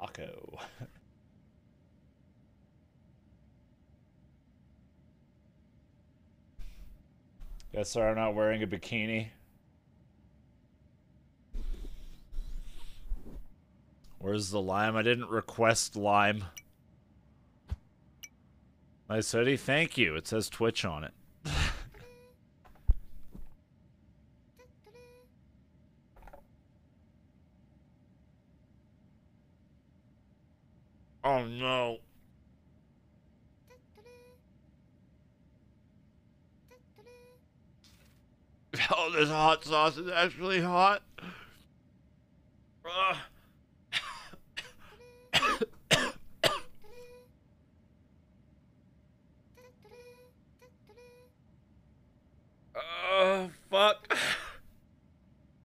taco Yes, sir, I'm not wearing a bikini. Where's the lime? I didn't request lime. Nice hoodie. Thank you. It says Twitch on it. Oh no. Oh, this hot sauce is actually hot. Ugh.